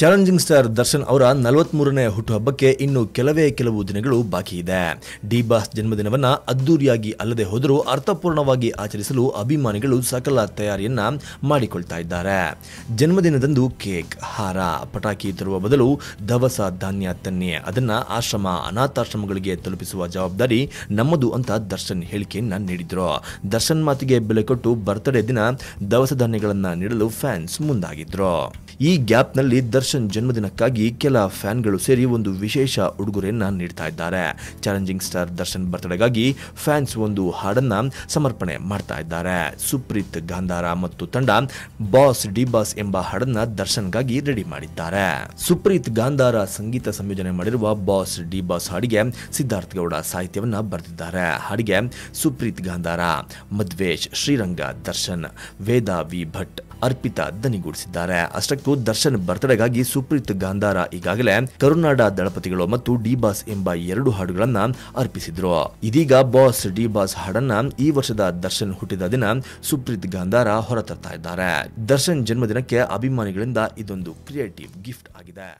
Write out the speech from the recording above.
challenging star Darshan ಅವರ ನಲವತ್ಮೂರನೇ ಹುಟ್ಟುಹಬ್ಬಕ್ಕೆ ಇನ್ನು ಕೆಲವೇ ಕೆಲವು ದಿನಗಳು ಬಾಕಿ ಇದೆ ಡಿ ಬಾಸ್ ಜನ್ಮದಿನವನ್ನ ಅದ್ದೂರಿಯಾಗಿ ಅಲ್ಲದೆ ಹೋದರೂ ಅರ್ಥಪೂರ್ಣವಾಗಿ ಆಚರಿಸಲು ಅಭಿಮಾನಿಗಳು ಸಕಲ ತಯಾರಿಯನ್ನ ಮಾಡಿಕೊಳ್ತಾ ಇದ್ದಾರೆ ಜನ್ಮದಿನದಂದು ಕೇಕ್ ಹಾರ ಪಟಾಕಿ ತರುವ ಬದಲು ದವಸ ಧಾನ್ಯ ತನ್ನಿ ಅದನ್ನ ಆಶ್ರಮ ಅನಾಥಾಶ್ರಮಗಳಿಗೆ ತಲುಪಿಸುವ ಜವಾಬ್ದಾರಿ ನಮ್ಮದು ಅಂತ ದರ್ಶನ್ ಹೇಳಿಕೆಯನ್ನ ನೀಡಿದ್ರು ದರ್ಶನ್ ಮಾತಿಗೆ ಬೆಲೆ ಕೊಟ್ಟು ಬರ್ತ್ಡೇ ದಿನ ದವಸ ಧಾನ್ಯಗಳನ್ನ ನೀಡಲು ಫ್ಯಾನ್ಸ್ ಮುಂದಾಗಿದ್ರು ಈ ಗ್ಯಾಪ್ನಲ್ಲಿ ದರ್ಶನ್ ದರ್ಶನ್ ಜನ್ಮದಿನಕ್ಕಾಗಿ ಕೆಲ ಫ್ಯಾನ್ಗಳು ಸೇರಿ ಒಂದು ವಿಶೇಷ ಉಡುಗೊರೆಯನ್ನ ನೀಡ್ತಾ ಇದ್ದಾರೆ ಚಾಲೆಂಜಿಂಗ್ ಸ್ಟಾರ್ ದರ್ಶನ್ ಬರ್ತಡೆಗಾಗಿ ಫ್ಯಾನ್ಸ್ ಒಂದು ಹಾಡನ್ನ ಸಮರ್ಪಣೆ ಮಾಡ್ತಾ ಇದ್ದಾರೆ ಸುಪ್ರೀತ್ ಗಾಂಧಾರ ಮತ್ತು ತಂಡ ಬಾಸ್ ಡಿ ಬಾಸ್ ಎಂಬ ಹಾಡನ್ನ ದರ್ಶನ್ಗಾಗಿ ರೆಡಿ ಮಾಡಿದ್ದಾರೆ ಸುಪ್ರೀತ್ ಗಾಂಧಾರ ಸಂಗೀತ ಸಂಯೋಜನೆ ಮಾಡಿರುವ ಬಾಸ್ ಡಿ ಬಾಸ್ ಹಾಡಿಗೆ ಸಿದ್ಧಾರ್ಥ ಗೌಡ ಸಾಹಿತ್ಯವನ್ನ ಬರೆದಿದ್ದಾರೆ ಹಾಡಿಗೆ ಸುಪ್ರೀತ್ ಗಾಂಧಾರ ಮದ್ವೇಶ್ ಶ್ರೀರಂಗ ದರ್ಶನ್ ವೇದಾ ವಿ ಭಟ್ ಅರ್ಪಿತಾ ದನಿಗೂಡಿಸಿದ್ದಾರೆ ಅಷ್ಟಕ್ಕೂ ದರ್ಶನ್ ಬರ್ತ್ಡೇಗಾಗಿ ಸುಪ್ರೀತ್ ಗಾಂಧಾರ ಈಗಾಗಲೇ ಕರುನಾಡ ದಳಪತಿಗಳು ಮತ್ತು ಡಿ ಬಾಸ್ ಎಂಬ ಎರಡು ಹಾಡುಗಳನ್ನ ಅರ್ಪಿಸಿದ್ರು ಇದೀಗ ಬಾಸ್ ಡಿ ಬಾಸ್ ಹಾಡನ್ನ ಈ ವರ್ಷದ ದರ್ಶನ್ ಹುಟ್ಟಿದ ದಿನ ಸುಪ್ರೀತ್ ಗಾಂಧಾರ ಹೊರತರ್ತಾ ಇದ್ದಾರೆ ದರ್ಶನ್ ಜನ್ಮದಿನಕ್ಕೆ ಅಭಿಮಾನಿಗಳಿಂದ ಇದೊಂದು ಕ್ರಿಯೇಟಿವ್ ಗಿಫ್ಟ್ ಆಗಿದೆ